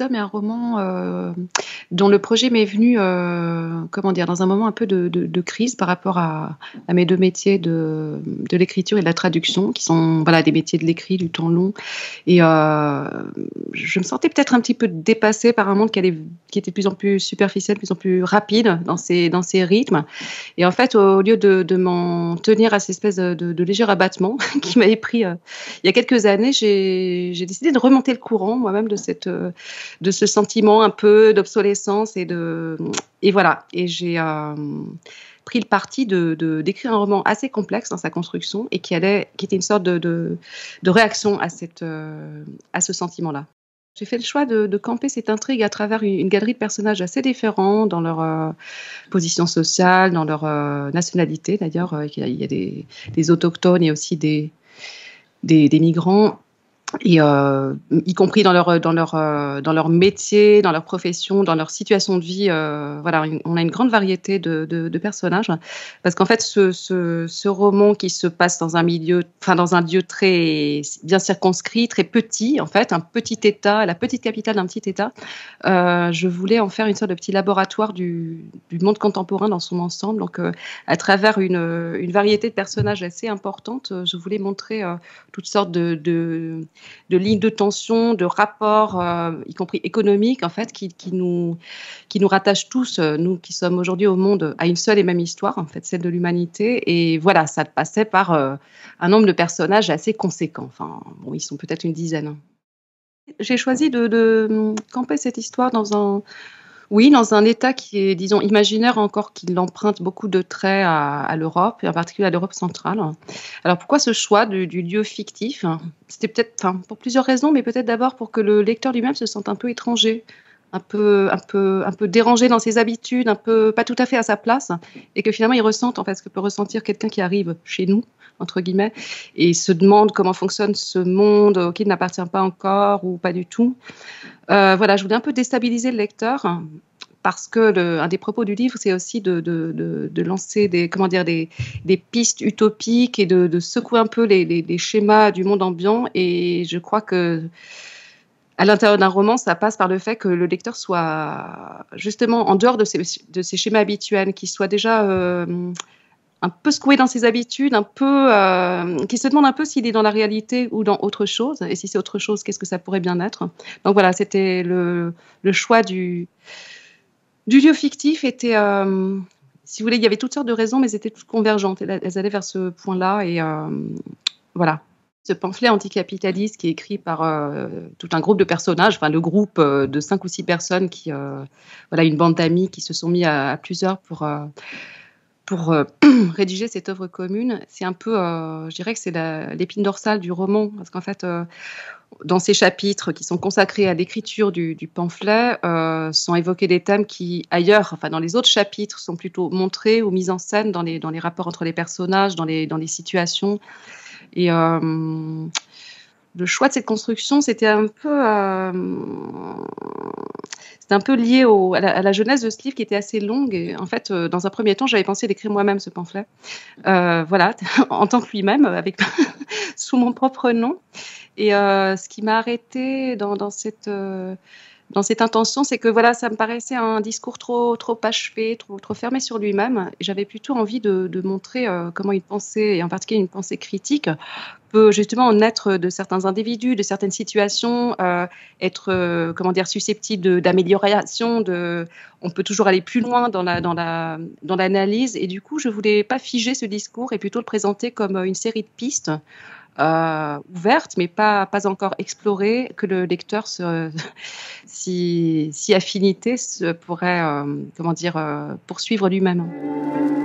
mais hommes est un roman euh, dont le projet m'est venu, euh, comment dire, dans un moment un peu de, crise par rapport à, mes deux métiers de, de l'écriture et de la traduction, qui sont voilà des métiers de l'écrit, du temps long. Et euh, je me sentais peut-être un petit peu dépassée par un monde qui, qui était de plus en plus superficiel, de plus en plus rapide dans ses, dans ses rythmes. Et en fait, au lieu de, de m'en tenir à cette espèce de, léger abattement qui m'avait pris il y a quelques années, j'ai décidé de remonter le courant moi-même de cette, de ce sentiment un peu d'obsolescence et de et voilà. Et j'ai euh, pris le parti de, d'écrire un roman assez complexe dans sa construction et qui allait, qui était une sorte de, réaction à cette euh, à ce sentiment-là. J'ai fait le choix de, camper cette intrigue à travers une, galerie de personnages assez différents dans leur euh, position sociale, dans leur nationalité. D'ailleurs, il y a, des, autochtones et aussi des, des migrants et euh, y compris dans leur dans leur euh, dans leur métier, dans leur profession, dans leur situation de vie. Euh, voilà, on a une grande variété de, de, de personnages parce qu'en fait, ce, ce, ce, roman qui se passe dans un milieu, enfin dans un lieu très bien circonscrit, très petit en fait, un petit État, la petite capitale d'un petit État. Euh, je voulais en faire une sorte de petit laboratoire du, du monde contemporain dans son ensemble. Donc, euh, à travers une, une variété de personnages assez importante, euh, je voulais montrer toutes sortes de, de de lignes de tension, de rapports, euh, y compris économiques, en fait, qui, nous, qui nous rattachent tous, euh, nous qui sommes aujourd'hui au monde, à une seule et même histoire, en fait, celle de l'humanité. Et voilà, ça passait par euh, un nombre de personnages assez conséquents. Enfin, bon, ils sont peut-être une dizaine. Hein. J'ai choisi de camper cette histoire dans un oui, dans un État qui est, disons, imaginaire encore, qui l'emprunte beaucoup de traits à, l'Europe, et en particulier à l'Europe centrale. Alors pourquoi ce choix du, du lieu fictif C'était peut-être, pour plusieurs raisons, mais peut-être d'abord pour que le lecteur lui-même se sente un peu étranger un peu, un peu, un peu dérangé dans ses habitudes, un peu pas tout à fait à sa place, et que finalement il ressentent en fait ce que peut ressentir quelqu'un qui arrive chez nous entre guillemets et se demande comment fonctionne ce monde auquel il n'appartient pas encore ou pas du tout. Euh, voilà, je voulais un peu déstabiliser le lecteur parce que un des propos du livre, c'est aussi de, lancer des, comment dire, des, pistes utopiques et de, secouer un peu les, les, schémas du monde ambiant. Et je crois que à l'intérieur d'un roman, ça passe par le fait que le lecteur soit justement en dehors de ses, de ses schémas habituels, qu'il soit déjà euh, un peu secoué dans ses habitudes, un peu, qui euh, qu'il se demande un peu s'il est dans la réalité ou dans autre chose, et si c'est autre chose, qu'est-ce que ça pourrait bien être. Donc voilà, c'était le, choix du, du lieu fictif était, euh, si vous voulez, il y avait toutes sortes de raisons, mais elles étaient toutes convergentes, elles, allaient vers ce point-là, et voilà, ce pamphlet anticapitaliste qui est écrit par euh, tout un groupe de personnages, enfin le groupe euh, de cinq ou six personnes qui, euh, voilà, une bande d'amis qui se sont mis à, plusieurs pour pour rédiger cette œuvre commune. C'est un peu, je dirais que c'est l'épine dorsale du roman, parce qu'en fait, dans ces chapitres qui sont consacrés à l'écriture du, pamphlet, sont évoqués des thèmes qui ailleurs, enfin dans les autres chapitres, sont plutôt montrés ou mis en scène dans les dans les rapports entre les personnages, dans les dans les situations. Et euh, le choix de cette construction, c'était un peu, euh, un peu lié à, la, jeunesse de ce livre qui était assez longue. Et en fait, euh, dans un premier temps, j'avais pensé d'écrire moi-même ce pamphlet, voilà, en tant que lui-même, avec sous mon propre nom. Et ce qui m'a arrêtée dans cette dans cette intention, c'est que voilà, ça me paraissait un discours trop, trop achevé, trop, trop fermé sur lui-même. J'avais plutôt envie de, montrer euh, comment une pensée, et en particulier une pensée critique, peut justement naître de certains individus, de certaines situations, euh, être euh, comment dire susceptible d'amélioration. on peut toujours aller plus loin dans la dans la dans l'analyse. Et du coup, je voulais pas figer ce discours et plutôt le présenter comme une série de pistes euh, ouverte, mais pas, pas encore explorée, que le lecteur, se, si, si affinité, se pourrait euh, comment dire, euh, poursuivre lui-même.